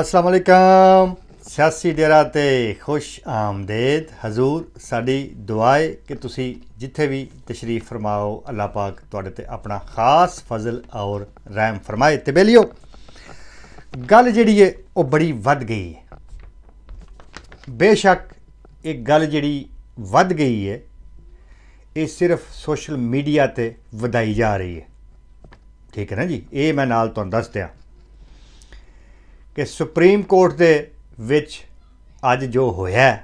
ਅਸਲਾਮ ਅਲੈਕਮ ਸਿਆਸੀ ਡੇਰਾ ਤੇ ਖੁਸ਼ ਆਮਦੇਦ ਹਜ਼ੂਰ ਸਾਡੀ ਦੁਆਏ ਕਿ ਤੁਸੀਂ ਜਿੱਥੇ ਵੀ ਤਸ਼ਰੀਫ ਫਰਮਾਓ ਅੱਲਾਹ ਪਾਕ ਤੁਹਾਡੇ ਤੇ ਆਪਣਾ ਖਾਸ ਫਜ਼ਲ ਔਰ ਰਹਿਮ ਫਰਮਾਏ ਤੇ ਬੇਲਿਓ ਗੱਲ ਜਿਹੜੀ ਏ ਉਹ ਬੜੀ ਵੱਧ ਗਈ ਏ ਬੇਸ਼ੱਕ ਇੱਕ ਗੱਲ ਜਿਹੜੀ ਵੱਧ ਗਈ ਏ ਇਹ ਸਿਰਫ ਸੋਸ਼ਲ ਮੀਡੀਆ ਤੇ ਵਧਾਈ ਜਾ ਰਹੀ ਏ ਠੀਕ ਹੈ ਨਾ ਜੀ ਇਹ ਮੈਂ ਨਾਲ ਤੁਹਾਨੂੰ ਦੱਸ ਦਿਆਂ ਕਿ ਸੁਪਰੀਮ ਕੋਰਟ ਦੇ ਵਿੱਚ ਅੱਜ ਜੋ ਹੋਇਆ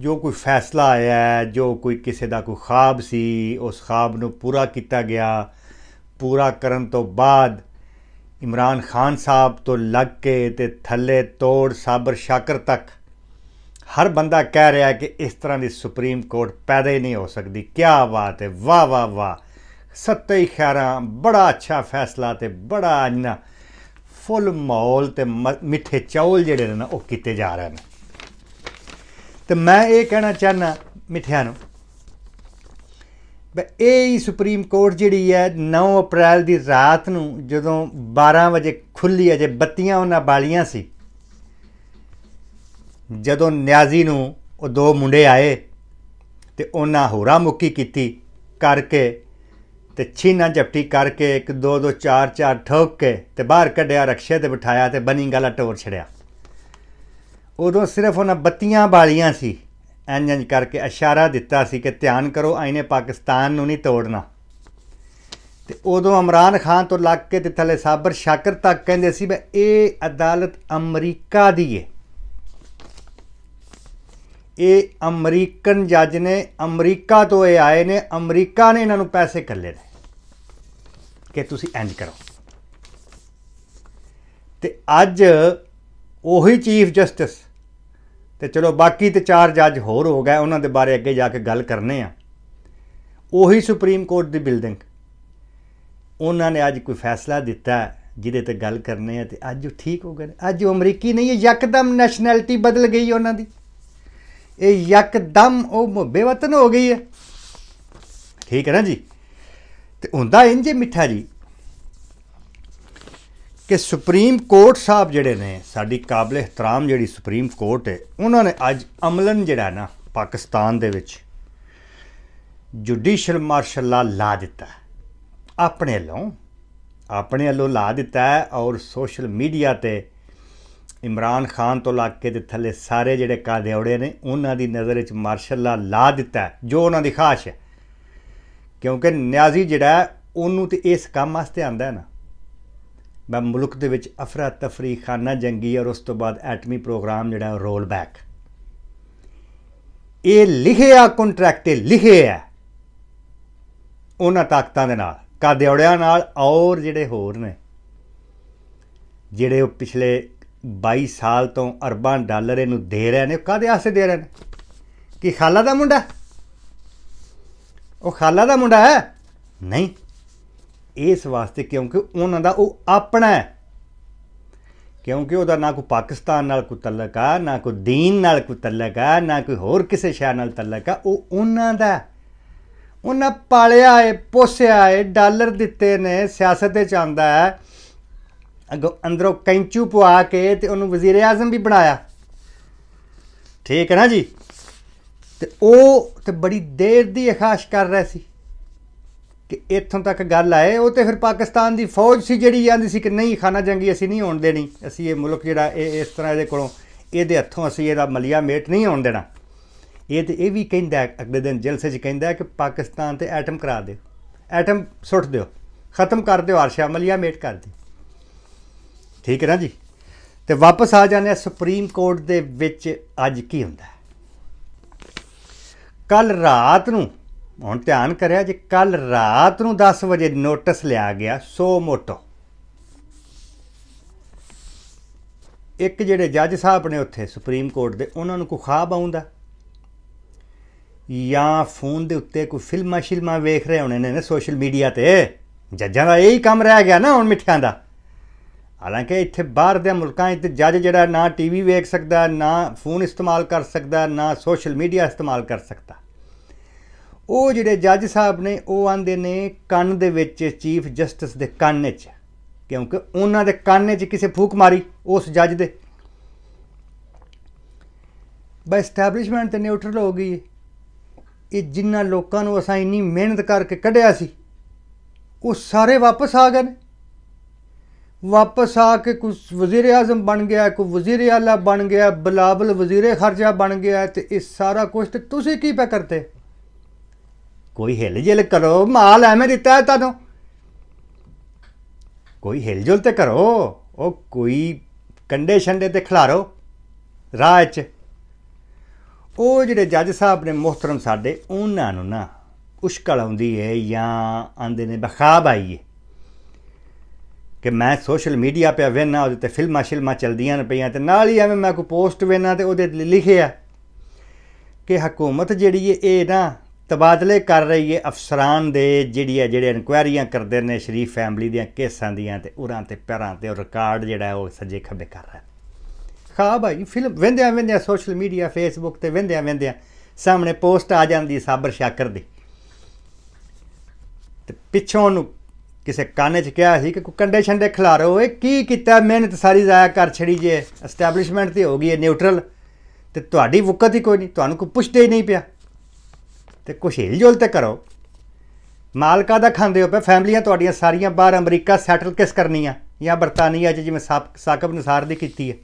ਜੋ ਕੋਈ ਫੈਸਲਾ ਆਇਆ ਜੋ ਕੋਈ ਕਿਸੇ ਦਾ ਕੋਈ ਖਾਬ ਸੀ ਉਸ ਖਾਬ ਨੂੰ ਪੂਰਾ ਕੀਤਾ ਗਿਆ ਪੂਰਾ ਕਰਨ ਤੋਂ ਬਾਅਦ ਇਮਰਾਨ ਖਾਨ ਸਾਹਿਬ ਤੋਂ ਲੱਗ ਕੇ ਤੇ ਥੱਲੇ ਤੋੜ ਸਾਬਰ ਸ਼ਾਕਰ ਤੱਕ ਹਰ ਬੰਦਾ ਕਹਿ ਰਿਹਾ ਕਿ ਇਸ ਤਰ੍ਹਾਂ ਦੀ ਸੁਪਰੀਮ ਕੋਰਟ ਪੈਦਾ ਹੀ ਨਹੀਂ ਹੋ ਸਕਦੀ ਕੀ ਬਾਤ ਹੈ ਵਾ ਵਾ ਵਾ ਸੱਤੇ ਖੈਰਾਂ ਬੜਾ ਅੱਛਾ ਫੈਸਲਾ ਤੇ ਬੜਾ ਅੰਨਾ ਫੁੱਲ ਮਾਹੌਲ ਤੇ ਮਿੱਠੇ ਚੌਲ ਜਿਹੜੇ ਨੇ ਨਾ ਉਹ ਕੀਤੇ ਜਾ ਰਹੇ ਨੇ ਤੇ ਮੈਂ ਇਹ ਕਹਿਣਾ ਚਾਹਨਾ ਮਿੱਠਿਆਂ ਨੂੰ ਬਈ ਇਹ ਹੀ ਸੁਪਰੀਮ ਕੋਰਟ ਜਿਹੜੀ ਹੈ 9 ਅਪ੍ਰੈਲ ਦੀ ਰਾਤ ਨੂੰ ਜਦੋਂ 12 ਵਜੇ ਖੁੱਲੀ ਅਜੇ ਬੱਤੀਆਂ ਉਹਨਾਂ ਬਾਲੀਆਂ ਸੀ ਜਦੋਂ ਨਿਆਜ਼ੀ ਨੂੰ ਉਹ ਦੋ ਮੁੰਡੇ ਆਏ ਤੇ ਉਹਨਾਂ ਹੋਰਾ ਮੁੱਕੀ ਕੀਤੀ ਕਰਕੇ ਤੇ ਛੀਨਾ ਝਪਟੀ ਕਰਕੇ ਇੱਕ ਦੋ ਦੋ ਚਾਰ ਚਾਰ ਠੋਕ ਕੇ ਤੇ ਬਾਹਰ ਕੱਢਿਆ ਰਕਸ਼ੇ ਤੇ ਬਿਠਾਇਆ ਤੇ ਬਨੀ ਗਾਲਾ ਟੋਰ ਛੜਿਆ ਉਦੋਂ ਸਿਰਫ ਉਹਨਾਂ ਬੱਤੀਆਂ ਬਾਲੀਆਂ ਸੀ ਇੰਜ ਇੰਜ ਕਰਕੇ ਇਸ਼ਾਰਾ ਦਿੱਤਾ ਸੀ ਕਿ ਧਿਆਨ ਕਰੋ ਆਇਨੇ ਪਾਕਿਸਤਾਨ ਨੂੰ ਨਹੀਂ ਤੋੜਨਾ ਤੇ ਉਦੋਂ ਇਮਰਾਨ ਖਾਨ ਤੋਂ ਲੱਗ ਕੇ ਤੇ ਥੱਲੇ ਸਾਬਰ ਸ਼ਾਕਰ ਤੱਕ ਕਹਿੰਦੇ ਸੀ ਵੀ ਇਹ ਅਦਾਲਤ ਅਮਰੀਕਾ ਦੀ ਹੈ ਇਹ ਅਮਰੀਕਨ ਜੱਜ ਨੇ ਅਮਰੀਕਾ ਤੋਂ ਇਹ ਆਏ ਨੇ ਅਮਰੀਕਾ ਨੇ ਇਹਨਾਂ ਨੂੰ ਪੈਸੇ ਕੱਲੇ ਨੇ ਕਿ ਤੁਸੀਂ ਇੰਜ ਕਰੋ ਤੇ ਅੱਜ ਉਹੀ ਚੀਫ ਜਸਟਿਸ ਤੇ ਚਲੋ ਬਾਕੀ ਤੇ ਚਾਰ ਜੱਜ ਹੋਰ ਹੋ ਗਏ ਉਹਨਾਂ ਦੇ ਬਾਰੇ ਅੱਗੇ ਜਾ ਕੇ ਗੱਲ ਕਰਨੇ ਆ ਉਹੀ ਸੁਪਰੀਮ ਕੋਰਟ ਦੀ ਬਿਲਡਿੰਗ ਉਹਨਾਂ ਨੇ ਅੱਜ ਕੋਈ ਫੈਸਲਾ ਦਿੱਤਾ ਜਿਹਦੇ ਤੇ ਗੱਲ ਕਰਨੇ ਆ ਤੇ ਅੱਜ ਉਹ ਠੀਕ ਹੋ ਗਏ ਅੱਜ ਉਹ ਅਮਰੀਕੀ ਨਹੀਂ ਹੈ ਯਕਦਮ ਨੈਸ਼ਨੈਲਿਟੀ ਬਦਲ ਗਈ ਉਹਨਾਂ ਦੀ ਇਹ ਯਕਦਮ ਉਹ ਬੇਵਤਨ ਹੋ ਗਈ ਹੈ ਠੀਕ ਹੈ ਨਾ ਜੀ ਤੇ ਹੁੰਦਾ ਇੰਜ ਮਿੱਠਾ ਜੀ ਕਿ ਸੁਪਰੀਮ ਕੋਰਟ ਸਾਹਿਬ ਜਿਹੜੇ ਨੇ ਸਾਡੀ ਕਾਬਲੇ ਇਹਤਰਾਮ ਜਿਹੜੀ ਸੁਪਰੀਮ ਕੋਰਟ ਹੈ ਉਹਨਾਂ ਨੇ ਅੱਜ ਅਮਲਨ ਜਿਹੜਾ ਨਾ ਪਾਕਿਸਤਾਨ ਦੇ ਵਿੱਚ ਜੁਡੀਸ਼ੀਅਲ ਮਾਰਸ਼ਲ ਲਾ ਲਾ ਦਿੱਤਾ ਆਪਣੇ ਵੱਲੋਂ ਆਪਣੇ ਵੱਲੋਂ ਲਾ ਦਿੱਤਾ ਹੈ ਔਰ ਸੋਸ਼ਲ ਮੀਡੀਆ ਤੇ ਇਮਰਾਨ ਖਾਨ ਤੋਂ ਲੱਗ ਕੇ ਦੇ ਥੱਲੇ ਸਾਰੇ ਜਿਹੜੇ ਕਾਦਿਉੜੇ ਨੇ ਉਹਨਾਂ ਦੀ ਨਜ਼ਰ ਵਿੱਚ ਮਾਰਸ਼ਲ ਲਾ ਲਾ ਦਿੱਤਾ ਜੋ ਉਹਨਾਂ ਦੀ ਖਾਸ਼ ਹੈ ਕਿਉਂਕਿ ਨਿਆਜ਼ੀ ਜਿਹੜਾ ਉਹਨੂੰ ਤੇ ਇਸ ਕੰਮ ਵਾਸਤੇ ਆਂਦਾ ਹੈ ਨਾ ਮੈਂ ਮੁਲਕ ਦੇ ਵਿੱਚ ਅਫਰਾ ਤਫਰੀ ਖਾਨਾ ਜੰਗੀ ਔਰ ਉਸ ਤੋਂ ਬਾਅਦ ਐਟਮੀ ਪ੍ਰੋਗਰਾਮ ਜਿਹੜਾ ਰੋਲ ਬੈਕ ਇਹ ਲਿਖਿਆ ਕੰਟਰੈਕਟ ਤੇ ਲਿਖਿਆ ਉਹਨਾਂ ਤਾਕਤਾਂ ਦੇ ਨਾਲ ਕਾਦਿਉੜਿਆਂ ਨਾਲ ਔਰ ਜਿਹੜੇ ਹੋਰ ਨੇ ਜਿਹੜੇ ਉਹ ਪਿਛਲੇ 22 ਸਾਲ ਤੋਂ ਅਰਬਾਂ ਡਾਲਰ ਇਹਨੂੰ ਦੇ ਰਹੇ ਨੇ ਕਾਦੇ ਆਸੇ ਦੇ ਰਹੇ ਨੇ ਕਿ ਖਾਲਾ ਦਾ ਮੁੰਡਾ ਉਹ ਖਾਲਾ ਦਾ ਮੁੰਡਾ ਹੈ ਨਹੀਂ ਇਸ ਵਾਸਤੇ ਕਿਉਂਕਿ ਉਹਨਾਂ ਦਾ ਉਹ ਆਪਣਾ ਹੈ ਕਿਉਂਕਿ ਉਹਦਾ ਨਾ ਕੋ ਪਾਕਿਸਤਾਨ ਨਾਲ ਕੋ ਤਲਕ ਆ ਨਾ ਕੋ دین ਨਾਲ ਕੋ ਤਲਕ ਆ ਨਾ ਕੋ ਹੋਰ ਕਿਸੇ ਸ਼ੈ ਨਾਲ ਤਲਕ ਆ ਉਹ ਉਹਨਾਂ ਦਾ ਉਹਨਾਂ ਪਾਲਿਆ ਏ ਪੋਸਿਆ ਏ ਡਾਲਰ ਦਿੱਤੇ ਨੇ ਸਿਆਸਤ ਦੇ ਚਾਹੁੰਦਾ ਹੈ ਅੰਦਰੋਂ ਕੈਂਚੂ ਪਵਾ ਕੇ ਤੇ ਉਹਨੂੰ ਵਜ਼ੀਰ ਆਜ਼ਮ ਵੀ ਬਣਾਇਆ ਠੀਕ ਹੈ ਨਾ ਜੀ ਤੇ ਉਹ ਤੇ ਬੜੀ ਦੇਰ ਦੀ ਖਾਸ਼ ਕਰ ਰਿਹਾ ਸੀ ਕਿ ਇੱਥੋਂ ਤੱਕ ਗੱਲ ਆਏ ਉਹ ਤੇ ਫਿਰ ਪਾਕਿਸਤਾਨ ਦੀ ਫੌਜ ਸੀ ਜਿਹੜੀ ਜਾਂਦੀ ਸੀ ਕਿ ਨਹੀਂ ਖਾਨਾ ਜੰਗੀ ਅਸੀਂ ਨਹੀਂ ਹੋਣ ਦੇਣੀ ਅਸੀਂ ਇਹ ਮੁਲਕ ਜਿਹੜਾ ਇਹ ਇਸ ਤਰ੍ਹਾਂ ਇਹਦੇ ਕੋਲੋਂ ਇਹਦੇ ਹੱਥੋਂ ਅਸੀਂ ਇਹਦਾ ਮਲਿਆ ਮੇਟ ਨਹੀਂ ਹੋਣ ਦੇਣਾ ਇਹ ਤੇ ਇਹ ਵੀ ਕਹਿੰਦਾ ਅਗਲੇ ਦਿਨ ਜਲਸੇ 'ਚ ਕਹਿੰਦਾ ਕਿ ਪਾਕਿਸਤਾਨ ਤੇ ਐਟਮ ਕਰਾ ਦਿਓ ਐਟਮ ਸੁੱਟ ਦਿਓ ਖਤਮ ਕਰ ਦਿਓ ਅਰਸ਼ਾ ਮਲਿਆ ਮੇਟ ਕਰ ਦਿਓ ਠੀਕ ਹੈ ਨਾ ਜੀ ਤੇ ਵਾਪਸ ਆ ਜਾਂਦੇ ਆ ਸੁਪਰੀਮ ਕੋਰਟ ਦੇ ਵਿੱਚ ਅੱਜ ਕੀ ਹੁੰਦਾ ਕੱਲ ਰਾਤ ਨੂੰ ਹੁਣ ਧਿਆਨ ਕਰਿਆ ਜੇ ਕੱਲ ਰਾਤ ਨੂੰ 10 ਵਜੇ ਨੋਟਿਸ ਲਿਆ ਗਿਆ ਸੋ ਮੋਟੋ ਇੱਕ ਜਿਹੜੇ ਜੱਜ ਸਾਹਿਬ ਨੇ ਉੱਥੇ ਸੁਪਰੀਮ ਕੋਰਟ ਦੇ ਉਹਨਾਂ ਨੂੰ ਕੋਈ ਖਾਬ ਆਉਂਦਾ ਜਾਂ ਫੋਨ ਦੇ ਉੱਤੇ ਕੋਈ ਫਿਲਮਾਂ ਸ਼ਿਲਮਾਂ ਵੇਖ ਰਹੇ ਹੋਣੇ ਨੇ ਨਾ ਸੋਸ਼ਲ ਮੀਡੀਆ ਤੇ ਜੱਜਾਂ ਦਾ ਇਹੀ ਕੰਮ ਰਹਿ ਗਿਆ ਨਾ ਹੁਣ ਮਿੱਠਿਆਂ ਦਾ ਹਾਲਾਂਕਿ ਇੱਥੇ ਬਾਹਰ ਦੇ ਮੁਲਕਾਂ ਵਿੱਚ ਜੱਜ ਜਿਹੜਾ ਨਾ ਟੀਵੀ ਵੇਖ ਸਕਦਾ ਨਾ ਫੋਨ ਇਸਤੇਮਾਲ ਕਰ ਸਕਦਾ ਨਾ ਸੋਸ਼ਲ ਮੀਡੀਆ ਇਸਤੇਮਾਲ ਕਰ ਸਕਦਾ ਉਹ ਜਿਹੜੇ ਜੱਜ ਸਾਹਿਬ ਨੇ ਉਹ ਆਂਦੇ ਨੇ ਕੰਨ ਦੇ ਵਿੱਚ ਚੀਫ ਜਸਟਿਸ ਦੇ ਕੰਨ 'ਚ ਕਿਉਂਕਿ ਉਹਨਾਂ ਦੇ ਕੰਨ 'ਚ ਕਿਸੇ ਫੂਕ ਮਾਰੀ ਉਸ ਜੱਜ ਦੇ ਬਈ ਸਟੈਬਲਿਸ਼ਮੈਂਟ ਤੇ ਨਿਊਟਰਲ ਹੋ ਗਈ ਇਹ ਜਿੰਨਾ ਲੋਕਾਂ ਨੂੰ ਅਸਾਂ ਇੰਨੀ ਮਿਹਨਤ ਕਰਕੇ ਕੱਢਿਆ ਸੀ ਉਹ ਸਾਰੇ ਵਾਪਸ ਆ ਗਏ ਵਾਪਸ ਆ ਕੇ ਕੋਈ ਵਜ਼ੀਰ ਆਜ਼ਮ ਬਣ ਗਿਆ ਕੋਈ ਵਜ਼ੀਰ ਆਲਾ ਬਣ ਗਿਆ ਬਲਾਬਲ ਵਜ਼ੀਰ ਖਰਜਾ ਬਣ ਗਿਆ ਤੇ ਇਹ ਸਾਰਾ ਕੁਝ ਤੇ ਤੁਸੀਂ ਕੀ ਪੈ ਕਰਤੇ ਕੋਈ ਹਿਲ ਜਿਲ ਕਰੋ ਮਾਲ ਐਵੇਂ ਦਿੱਤਾ ਹੈ ਤੁਹਾਨੂੰ ਕੋਈ ਹਿਲ ਜੁਲ ਤੇ ਕਰੋ ਉਹ ਕੋਈ ਕੰਡੇ ਛੰਡੇ ਤੇ ਖਿਲਾਰੋ ਰਾਹ 'ਚ ਉਹ ਜਿਹੜੇ ਜੱਜ ਸਾਹਿਬ ਨੇ ਮੁਹਤਰਮ ਸਾਡੇ ਉਹਨਾਂ ਨੂੰ ਨਾ ਉਸ਼ਕਲ ਆਉਂਦੀ ਹੈ ਜਾਂ ਆਂਦੇ ਨੇ ਬਖਾਬ ਆਈਏ ਕਿ ਮੈਂ ਸੋਸ਼ਲ ਮੀਡੀਆ 'ਤੇ ਵੇਨਾ ਉਹਦੇ ਤੇ ਫਿਲਮਾਂ ਸ਼ਿਲਮਾਂ ਚਲਦੀਆਂ ਨੇ ਪਈਆਂ ਤੇ ਨਾਲ ਹੀ ਐਵੇਂ ਮੈਂ ਕੋਈ ਪੋਸਟ ਵੇਨਾ ਤੇ ਉਹਦੇ ਲਿਖਿਆ ਕਿ ਹਕੂਮਤ ਜਿਹੜੀ ਏ ਇਹ ਨਾ ਤਬਾਦਲੇ ਕਰ ਰਹੀ ਏ ਅਫਸਰਾਂ ਦੇ ਜਿਹੜੀ ਹੈ ਜਿਹੜੇ ਇਨਕੁਆਇਰੀਆਂ ਕਰਦੇ ਨੇ ਸ਼ਰੀਫ ਫੈਮਿਲੀ ਦੀਆਂ ਕੇਸਾਂ ਦੀਆਂ ਤੇ ਉਰਾਂ ਤੇ ਪੈਰਾਂ ਤੇ ਉਹ ਰਿਕਾਰਡ ਜਿਹੜਾ ਉਹ ਸੱਜੇ ਖੱਬੇ ਕਰ ਰਿਹਾ ਖਾ ਭਾਈ ਫਿਲਮ ਵੰਦਿਆਂ ਵੰਦਿਆਂ ਸੋਸ਼ਲ ਮੀਡੀਆ ਫੇਸਬੁੱਕ ਤੇ ਵੰਦਿਆਂ ਵੰਦਿਆਂ ਸਾਹਮਣੇ ਪੋਸਟ ਆ ਜਾਂਦੀ ਸਾਬਰ ਸ਼ਾਕਰ ਦੀ ਤੇ ਪਿੱਛੋਂ ਨੂੰ ਕਿਸੇ ਕਾਨੇ 'ਚ ਕਿਹਾ ਸੀ ਕਿ ਕੰਡੇ ਛੰਡੇ ਖਿਲਾਰੋ ਓਏ ਕੀ ਕੀਤਾ ਮਿਹਨਤ ਸਾਰੀ ਜ਼ਾਇਆ ਕਰ ਛੜੀ ਜੇ ਐਸਟੈਬਲਿਸ਼ਮੈਂਟ ਤੇ ਹੋ ਗਈ ਹੈ ਨਿਊਟਰਲ ਤੇ ਤੁਹਾਡੀ ਵਕਤ ਹੀ ਕੋਈ ਨਹੀਂ ਤੁਹਾਨੂੰ ਕੋਈ ਪੁੱਛਦੇ ਹੀ ਨਹੀਂ ਪਿਆ ਤੇ ਕੁਛ ਹਿਲਜੁਲ ਤੇ ਕਰੋ ਮਾਲਕਾ ਦਾ ਖਾਂਦੇ ਹੋ ਪਏ ਫੈਮਲੀਆਂ ਤੁਹਾਡੀਆਂ ਸਾਰੀਆਂ ਬਾਹਰ ਅਮਰੀਕਾ ਸੈਟਲ ਕਿਸ ਕਰਨੀਆਂ ਜਾਂ ਬਰਤਾਨੀਆ 'ਚ ਜਿਵੇਂ ਸਾਕਬ ਅਨਸਾਰ ਦੀ ਕੀਤੀ ਹੈ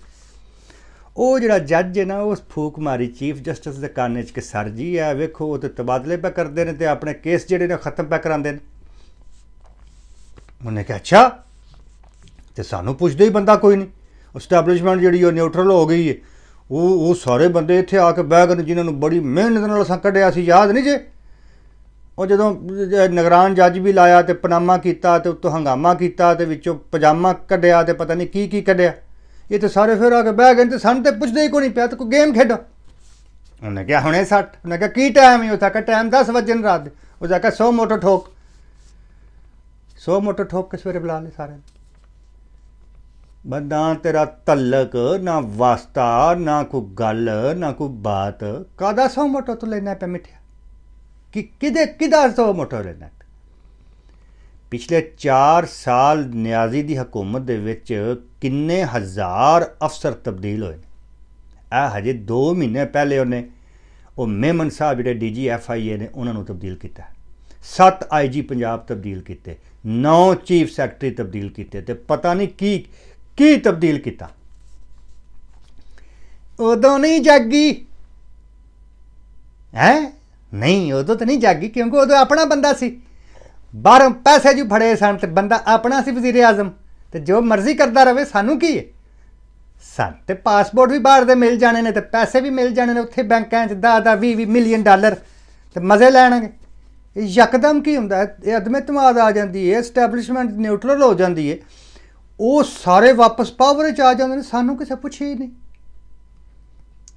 ਉਹ ਜਿਹੜਾ ਜੱਜ ਹੈ ਨਾ ਉਸ ਫੂਕ ਮਾਰੀ ਚੀਫ ਜਸਟਿਸ ਦੇ ਕਾਨੇ 'ਚ ਕਿ ਸਰ ਜੀ ਆ ਵੇਖੋ ਉਹ ਤੇ ਤਬਾਦਲੇ ਪੇ ਕਰਦੇ ਨੇ ਤੇ ਆਪਣੇ ਕੇਸ ਜਿਹੜੇ ਨੇ ਖਤਮ ਪੇ ਕਰਾਉਂਦੇ ਨੇ ਉਹਨੇ ਕਿਹਾ ਅੱਛਾ ਤੇ ਸਾਨੂੰ ਪੁੱਛਦੇ ਹੀ ਬੰਦਾ ਕੋਈ ਨਹੀਂ ਐਸਟੈਬਲਿਸ਼ਮੈਂਟ ਜਿਹੜੀ ਉਹ ਨਿਊਟਰਲ ਹੋ ਗਈ ਹੈ ਉਹ ਉਹ ਸਾਰੇ ਬੰਦੇ ਇੱਥੇ ਆ ਕੇ ਬਹਿ ਗਏ ਜਿਨ੍ਹਾਂ ਨੂੰ ਬੜੀ ਮਿਹਨਤ ਨਾਲ ਸਾਂ ਕੱਢਿਆ ਸੀ ਯਾਦ ਨਹੀਂ ਜੇ ਉਹ ਜਦੋਂ ਨਗਰਾਨ ਜੱਜ ਵੀ ਲਾਇਆ ਤੇ ਪਨਾਮਾ ਕੀਤਾ ਤੇ ਉੱਤੋਂ ਹੰਗਾਮਾ ਕੀਤਾ ਤੇ ਵਿੱਚੋਂ ਪਜਾਮਾ ਕੱਢਿਆ ਤੇ ਪਤਾ ਨਹੀਂ ਕੀ ਕੀ ਕੱਢਿਆ ਇਹ ਤੇ ਸਾਰੇ ਫਿਰ ਆ ਕੇ ਬਹਿ ਗਏ ਤੇ ਸਾਨੂੰ ਤੇ ਪੁੱਛਦੇ ਹੀ ਕੋਈ ਨਹੀਂ ਪਿਆ ਤੇ ਕੋਈ ਗੇਮ ਖੇਡੋ ਉਹਨੇ ਕਿਹਾ ਹੁਣੇ 60 ਉਹਨੇ ਕਿਹਾ ਕੀ ਟਾਈਮ ਹੈ ਉਹ ਤਾਂ ਕਿ ਟਾਈਮ 10 ਵਜੇ ਰਾਤ ਉਹ ਜਾ ਕੇ 100 ਮੋਟਰ ਠੋਕ ਸੋ ਮੋਟਰ ਠੋਕ ਕੇ ਸਵੇਰੇ ਬੁਲਾ ਲੈ ਸਾਰੇ ਬੰਦਾ ਤੇਰਾ ਤਲਕ ਨਾ ਵਾਸਤਾ ਨਾ ਕੋ ਗੱਲ ਨਾ ਕੋ ਬਾਤ ਕਾਦਾ ਸੋ ਮੋਟਰ ਤੋਂ ਲੈਣਾ ਪੈ ਮਿੱਠਿਆ ਕਿ ਕਿਦੇ ਕਿਦਾ ਸੋ ਮੋਟਰ ਲੈਣਾ ਪਿਛਲੇ 4 ਸਾਲ ਨਿਆਜ਼ੀ ਦੀ ਹਕੂਮਤ ਦੇ ਵਿੱਚ ਕਿੰਨੇ ਹਜ਼ਾਰ ਅਫਸਰ ਤਬਦੀਲ ਹੋਏ ਆ ਹਜੇ 2 ਮਹੀਨੇ ਪਹਿਲੇ ਉਹਨੇ ਉਹ ਮੇਮਨ ਸਾਹਿਬ ਜਿਹੜੇ ਡੀਜੀ ਐਫਆਈਏ ਨੇ ਉਹਨਾਂ ਨੂੰ ਤਬਦੀਲ ਕੀਤਾ 7 ਆਈਜੀ ਪੰਜਾਬ ਤਬਦੀਲ ਕੀਤੇ ਨੌ ਚੀਫ ਸੈਕਟਰੀ ਤਬਦੀਲ ਕੀਤੇ ਤੇ ਪਤਾ ਨਹੀਂ ਕੀ ਕੀ ਤਬਦੀਲ ਕੀਤਾ ਉਦੋਂ ਨਹੀਂ ਜਾਗੀ ਹੈ ਨਹੀਂ ਉਦੋਂ ਤਾਂ ਨਹੀਂ ਜਾਗੀ ਕਿਉਂਕਿ ਉਦੋਂ ਆਪਣਾ ਬੰਦਾ ਸੀ ਬਾਹਰੋਂ ਪੈਸੇ ਜੂ ਫੜੇ ਸਨ ਤੇ ਬੰਦਾ ਆਪਣਾ ਸੀ ਵਜ਼ੀਰ ਆਜ਼ਮ ਤੇ ਜੋ ਮਰਜ਼ੀ ਕਰਦਾ ਰਵੇ ਸਾਨੂੰ ਕੀ ਹੈ ਸਨ ਤੇ ਪਾਸਪੋਰਟ ਵੀ ਬਾਹਰ ਦੇ ਮਿਲ ਜਾਣੇ ਨੇ ਤੇ ਪੈਸੇ ਵੀ ਮਿਲ ਜਾਣੇ ਨੇ ਉੱਥੇ ਬੈਂਕਾਂ 'ਚ 10 10 20 20 ਮਿਲੀਅਨ ਡਾਲਰ ਤੇ ਮਜ਼ੇ ਲੈਣਗੇ ਯਕਦਮ ਕੀ ਹੁੰਦਾ ਹੈ ਇਹ ਤਮਾਦ ਆ ਜਾਂਦੀ ਹੈ ਐਸਟੈਬਲਿਸ਼ਮੈਂਟ ਨਿਊਟਰਲ ਹੋ ਜਾਂਦੀ ਹੈ ਉਹ ਸਾਰੇ ਵਾਪਸ ਪਾਵਰ ਚ ਆ ਜਾਂਦੇ ਨੇ ਸਾਨੂੰ ਕਿਸੇ ਪੁੱਛੇ ਹੀ ਨਹੀਂ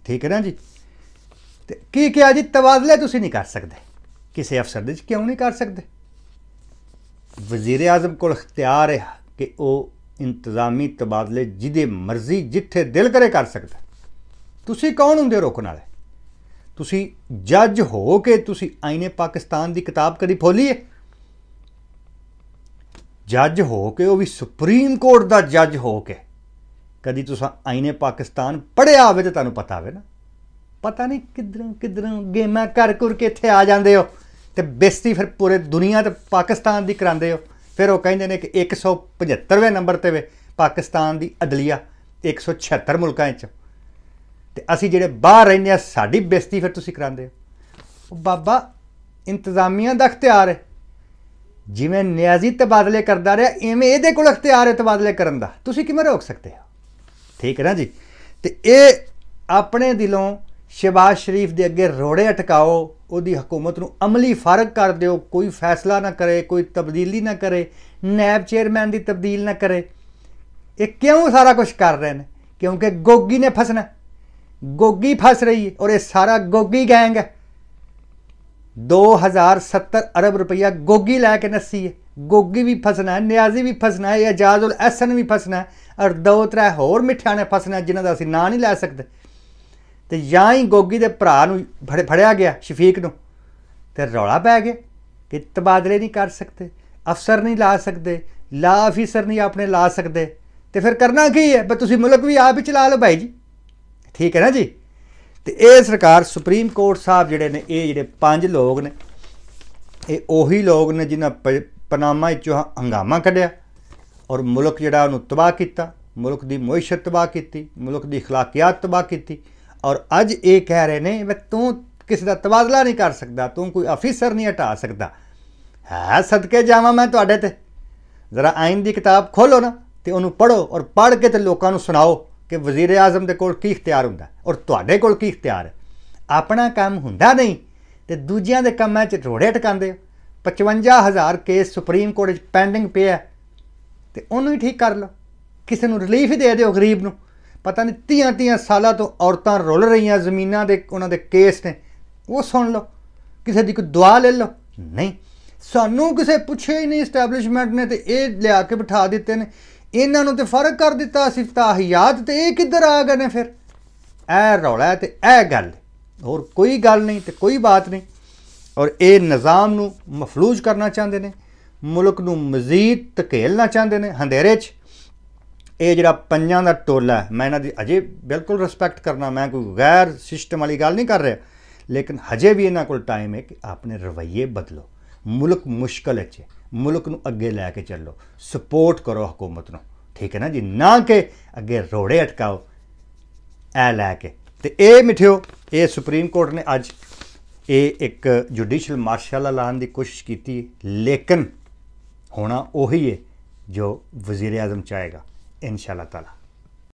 ਠੀਕ ਹੈ ਨਾ ਜੀ ਤੇ ਕੀ ਕਿਹਾ ਜੀ ਤਬਾਦਲੇ ਤੁਸੀਂ ਨਹੀਂ ਕਰ ਸਕਦੇ ਕਿਸੇ ਅਫਸਰ ਦੇ ਚ ਕਿਉਂ ਨਹੀਂ ਕਰ ਸਕਦੇ ਵਜ਼ੀਰ ਆਜ਼ਮ ਕੋਲ ਇਖਤਿਆਰ ਹੈ ਕਿ ਉਹ ਇੰਤਜ਼ਾਮੀ ਤਬਾਦਲੇ ਜਿਹਦੇ ਮਰਜ਼ੀ ਜਿੱਥੇ ਦਿਲ ਕਰੇ ਕਰ ਸਕਦਾ ਤੁਸੀਂ ਕੌਣ ਹੁੰਦੇ ਰੋਕਣ ਵਾਲੇ ਤੁਸੀਂ ਜੱਜ ਹੋ ਕੇ ਤੁਸੀਂ ਆਇਨੇ ਪਾਕਿਸਤਾਨ ਦੀ ਕਿਤਾਬ ਕਦੀ ਫੋਲੀ ਹੈ ਜੱਜ ਹੋ ਕੇ ਉਹ ਵੀ ਸੁਪਰੀਮ ਕੋਰਟ ਦਾ ਜੱਜ ਹੋ ਕੇ ਕਦੀ ਤੁਸੀਂ ਆਇਨੇ ਪਾਕਿਸਤਾਨ ਪੜਿਆ ਹੋਵੇ ਤਾਂ ਤੁਹਾਨੂੰ ਪਤਾ ਹੋਵੇ ਨਾ ਪਤਾ ਨਹੀਂ ਕਿਧਰੋਂ ਕਿਧਰੋਂ ਗੇਮਾਂ ਕਰ ਕਰ ਕੇ ਇੱਥੇ ਆ ਜਾਂਦੇ ਹੋ ਤੇ ਬੇਸਤੀ ਫਿਰ ਪੂਰੇ ਦੁਨੀਆ ਤੇ ਪਾਕਿਸਤਾਨ ਦੀ ਕਰਾਉਂਦੇ ਹੋ ਫਿਰ ਉਹ ਕਹਿੰਦੇ ਨੇ ਕਿ 175ਵੇਂ ਨੰਬਰ ਤੇ ਵੇ ਪਾਕਿਸਤਾਨ ਦੀ ਅਦਲੀਆ 176 ਮੁਲਕਾਂ ਵਿੱਚ ਤੇ ਅਸੀਂ ਜਿਹੜੇ ਬਾਹਰ ਰਹਿੰਦੇ ਆ ਸਾਡੀ ਬੇਇੱਜ਼ਤੀ ਫਿਰ ਤੁਸੀਂ ਕਰਾਉਂਦੇ ਹੋ ਉਹ ਬਾਬਾ ਇੰਤਜ਼ਾਮੀਆਂ ਦਾ ਅਖਤਿਆਰ ਹੈ ਜਿਵੇਂ ਨਿਆਜ਼ੀ ਤਬਾਦਲੇ ਕਰਦਾ ਰਿਹਾ ਐਵੇਂ ਇਹਦੇ ਕੋਲ ਅਖਤਿਆਰ ਹੈ ਤਬਾਦਲੇ ਕਰਨ ਦਾ ਤੁਸੀਂ ਕਿਵੇਂ ਰੋਕ ਸਕਦੇ ਹੋ ਠੀਕ ਹੈ ਨਾ ਜੀ ਤੇ ਇਹ ਆਪਣੇ ਦਿਲੋਂ ਸ਼ਿਬਾਸ਼ ਸ਼ਰੀਫ ਦੇ ਅੱਗੇ ਰੋੜੇ ਅਟਕਾਓ ਉਹਦੀ ਹਕੂਮਤ ਨੂੰ ਅਮਲੀ ਫਰਕ ਕਰ ਦਿਓ ਕੋਈ ਫੈਸਲਾ ਨਾ ਕਰੇ ਕੋਈ ਤਬਦੀਲੀ ਨਾ ਕਰੇ ਨੈਬ ਚੇਅਰਮੈਨ ਦੀ ਤਬਦੀਲ ਨਾ ਕਰੇ ਇਹ ਕਿਉਂ ਸਾਰਾ ਕੁਝ ਕਰ ਰਹੇ ਨੇ ਕਿਉਂਕਿ ਗੋਗੀ ਨੇ ਫਸਣਾ ਗੋਗੀ ਫਸ ਰਹੀ ਹੈ ਔਰ ਇਹ ਸਾਰਾ ਗੋਗੀ ਗੈਂਗ ਹੈ 2070 ਅਰਬ ਰੁਪਇਆ ਗੋਗੀ ਲੈ ਕੇ ਨਸੀ ਹੈ ਗੋਗੀ ਵੀ ਫਸਣਾ ਹੈ ਨਿਆਜ਼ੀ ਵੀ ਫਸਣਾ ਹੈ ਇਜਾਜ਼ ਉਲ ਅਸਨ ਵੀ ਫਸਣਾ ਔਰ ਦੋ ਤਰੇ ਹੋਰ ਮਿੱਠਿਆਂ ਨੇ ਫਸਣਾ ਜਿਨ੍ਹਾਂ ਦਾ ਅਸੀਂ ਨਾਂ ਨਹੀਂ ਲੈ ਸਕਦੇ ਤੇ ਜਾਂ ਹੀ ਗੋਗੀ ਦੇ ਭਰਾ ਨੂੰ ਫੜਿਆ ਗਿਆ ਸ਼ਫੀਕ ਨੂੰ ਤੇ ਰੌਲਾ ਪੈ ਗਿਆ ਕਿ ਤਬਾਦਲੇ ਨਹੀਂ ਕਰ ਸਕਦੇ ਅਫਸਰ ਨਹੀਂ ਲਾ ਸਕਦੇ ਲਾ ਅਫੀਸਰ ਨਹੀਂ ਆਪਣੇ ਲਾ ਸਕਦੇ ਤੇ ਫਿਰ ਕਰਨਾ ਕੀ ਹੈ ਬਈ ਤੁਸੀਂ ਮੁਲਕ ਵੀ ਆਪ ਹੀ ਚਲਾ ਲਓ ਭਾਈ ਜੀ ਠੀਕ ਹੈ ਨਾ ਜੀ ਤੇ ਇਹ ਸਰਕਾਰ ਸੁਪਰੀਮ ਕੋਰਟ ਸਾਹਿਬ ਜਿਹੜੇ ਨੇ ਇਹ ਜਿਹੜੇ ਪੰਜ ਲੋਕ ਨੇ ਇਹ ਉਹੀ ਲੋਕ ਨੇ ਜਿਨ੍ਹਾਂ ਪਨਾਮਾ ਵਿੱਚੋਂ ਹੰਗਾਮਾ ਕੱਢਿਆ ਔਰ ਮੁਲਕ ਜਿਹੜਾ ਉਹਨੂੰ ਤਬਾਹ ਕੀਤਾ ਮੁਲਕ ਦੀ ਮੁਇਸ਼ਤ ਤਬਾਹ ਕੀਤੀ ਮੁਲਕ ਦੀ اخلاقیات ਤਬਾਹ ਕੀਤੀ ਔਰ ਅੱਜ ਇਹ ਕਹਿ ਰਹੇ ਨੇ ਵੀ ਤੂੰ ਕਿਸੇ ਦਾ ਤਬਾਦਲਾ ਨਹੀਂ ਕਰ ਸਕਦਾ ਤੂੰ ਕੋਈ ਅਫੀਸਰ ਨਹੀਂ ਹਟਾ ਸਕਦਾ ਹੈ ਸਦਕੇ ਜਾਵਾਂ ਮੈਂ ਤੁਹਾਡੇ ਤੇ ਜ਼ਰਾ ਆਇਨ ਦੀ ਕਿਤਾਬ ਖੋਲੋ ਨਾ ਤੇ ਉਹਨੂੰ ਪੜੋ ਔਰ ਪੜ ਕੇ ਤੇ ਲੋਕਾਂ ਨੂੰ ਸੁਣਾਓ ਕਿ ਵਜ਼ੀਰ ਆਜ਼ਮ ਦੇ ਕੋਲ ਕੀ ਇਖਤਿਆਰ ਹੁੰਦਾ ਔਰ ਤੁਹਾਡੇ ਕੋਲ ਕੀ ਇਖਤਿਆਰ ਹੈ ਆਪਣਾ ਕੰਮ ਹੁੰਦਾ ਨਹੀਂ ਤੇ ਦੂਜਿਆਂ ਦੇ ਕੰਮਾਂ 'ਚ ਰੋੜੇ ਟਕਾਉਂਦੇ 55000 ਕੇਸ ਸੁਪਰੀਮ ਕੋਰਟ 'ਚ ਪੈਂਡਿੰਗ ਪਿਆ ਤੇ ਉਹਨੂੰ ਹੀ ਠੀਕ ਕਰ ਲਓ ਕਿਸੇ ਨੂੰ ਰਿਲੀਫ ਦੇ ਦਿਓ ਗਰੀਬ ਨੂੰ ਪਤਾ ਨਹੀਂ ਤੀਆਂ ਤੀਆਂ ਸਾਲਾਂ ਤੋਂ ਔਰਤਾਂ ਰੋਲ ਰਹੀਆਂ ਜ਼ਮੀਨਾਂ ਦੇ ਉਹਨਾਂ ਦੇ ਕੇਸ ਨੇ ਉਹ ਸੁਣ ਲਓ ਕਿਸੇ ਦੀ ਕੋਈ ਦੁਆ ਲੈ ਲਓ ਨਹੀਂ ਸਾਨੂੰ ਕਿਸੇ ਪੁੱਛੇ ਹੀ ਨਹੀਂ ਸਟੈਬਲਿਸ਼ਮੈਂਟ ਨੇ ਤੇ ਇਹ ਲਿਆ ਕੇ ਬਿਠਾ ਦਿੱਤੇ ਨੇ ਇਹਨਾਂ ਨੂੰ ਤੇ ਫਰਕ ਕਰ ਦਿੱਤਾ ਸਿਫਤਾ ਹਿਆਤ ਤੇ ਇਹ ਕਿੱਧਰ ਆ ਗਏ ਨੇ ਫਿਰ ਐ ਰੌਲਾ ਤੇ ਐ ਗੱਲ ਹੋਰ ਕੋਈ ਗੱਲ ਨਹੀਂ ਤੇ ਕੋਈ ਬਾਤ ਨਹੀਂ ਔਰ ਇਹ ਨਿਜ਼ਾਮ ਨੂੰ ਮਫਲੂਜ ਕਰਨਾ ਚਾਹੁੰਦੇ ਨੇ ਮੁਲਕ ਨੂੰ ਮਜ਼ੀਦ ਧਕੇਲਣਾ ਚਾਹੁੰਦੇ ਨੇ ਹਨੇਰੇ 'ਚ ਇਹ ਜਿਹੜਾ ਪੰਜਾਂ ਦਾ ਟੋਲਾ ਹੈ ਮੈਂ ਇਹਨਾਂ ਦੀ ਅਜੇ ਬਿਲਕੁਲ ਰਿਸਪੈਕਟ ਕਰਨਾ ਮੈਂ ਕੋਈ ਗੈਰ ਸਿਸਟਮ ਵਾਲੀ ਗੱਲ ਨਹੀਂ ਕਰ ਰਿਹਾ ਲੇਕਿਨ ਹਜੇ ਵੀ ਇਹਨਾਂ ਕੋਲ ਟਾਈਮ ਹੈ ਕਿ ਆਪਣੇ ਰਵਈਏ ਬਦਲੋ ਮੁਲਕ ਮੁਸ਼ਕਲ 'ਚ ਮੁਲਕ ਨੂੰ ਅੱਗੇ ਲੈ ਕੇ ਚੱਲੋ ਸਪੋਰਟ ਕਰੋ ਹਕੂਮਤ ਨੂੰ ਠੀਕ ਹੈ ਨਾ ਜੀ ਨਾ ਕਿ ਅੱਗੇ ਰੋੜੇ ਅਟਕਾਓ ਐ ਲੈ ਕੇ ਤੇ ਇਹ ਮਿਠਿਓ ਇਹ ਸੁਪਰੀਮ ਕੋਰਟ ਨੇ ਅੱਜ ਇਹ ਇੱਕ ਜੁਡੀਸ਼ੀਅਲ ਮਾਰਸ਼ਲ ਐਲਾਨ ਦੀ ਕੋਸ਼ਿਸ਼ ਕੀਤੀ ਲੇਕਿਨ ਹੋਣਾ ਉਹੀ ਹੈ ਜੋ ਵਜ਼ੀਰ ਆਜ਼ਮ ਚਾਹੇਗਾ ਇਨਸ਼ਾ ਅੱਲਾਹ ਤਾਲਾ